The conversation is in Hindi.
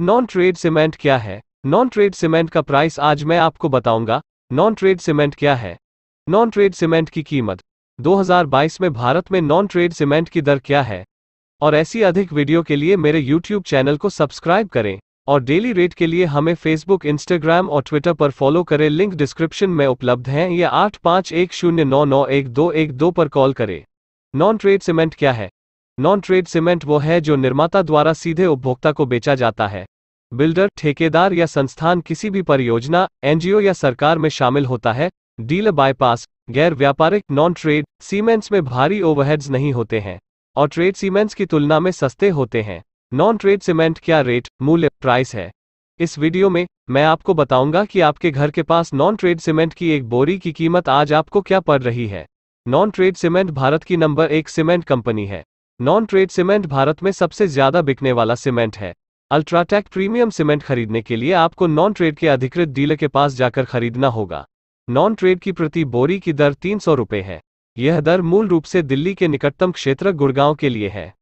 नॉन ट्रेड सीमेंट क्या है नॉन ट्रेड सीमेंट का प्राइस आज मैं आपको बताऊंगा नॉन ट्रेड सीमेंट क्या है नॉन ट्रेड सीमेंट की कीमत 2022 में भारत में नॉन ट्रेड सीमेंट की दर क्या है और ऐसी अधिक वीडियो के लिए मेरे यूट्यूब चैनल को सब्सक्राइब करें और डेली रेट के लिए हमें फेसबुक इंस्टाग्राम और ट्विटर पर फॉलो करें लिंक डिस्क्रिप्शन में उपलब्ध है या आठ एक शून्य नौ नौ एक दो एक दो पर कॉल करें नॉन ट्रेड सीमेंट क्या है नॉन ट्रेड सीमेंट वो है जो निर्माता द्वारा सीधे उपभोक्ता को बेचा जाता है बिल्डर ठेकेदार या संस्थान किसी भी परियोजना एनजीओ या सरकार में शामिल होता है डीलर बायपास गैर व्यापारिक नॉन ट्रेड सीमेंट्स में भारी ओवरहेड्स नहीं होते हैं और ट्रेड सीमेंट्स की तुलना में सस्ते होते हैं नॉन ट्रेड सीमेंट क्या रेट मूल्य प्राइस है इस वीडियो में मैं आपको बताऊंगा कि आपके घर के पास नॉन ट्रेड सीमेंट की एक बोरी की कीमत आज आपको क्या पड़ रही है नॉन ट्रेड सीमेंट भारत की नंबर एक सीमेंट कंपनी है नॉन ट्रेड सीमेंट भारत में सबसे ज्यादा बिकने वाला सीमेंट है अल्ट्राटेक प्रीमियम सीमेंट खरीदने के लिए आपको नॉन ट्रेड के अधिकृत डीलर के पास जाकर खरीदना होगा नॉन ट्रेड की प्रति बोरी की दर तीन सौ रुपये है यह दर मूल रूप से दिल्ली के निकटतम क्षेत्र गुड़गांव के लिए है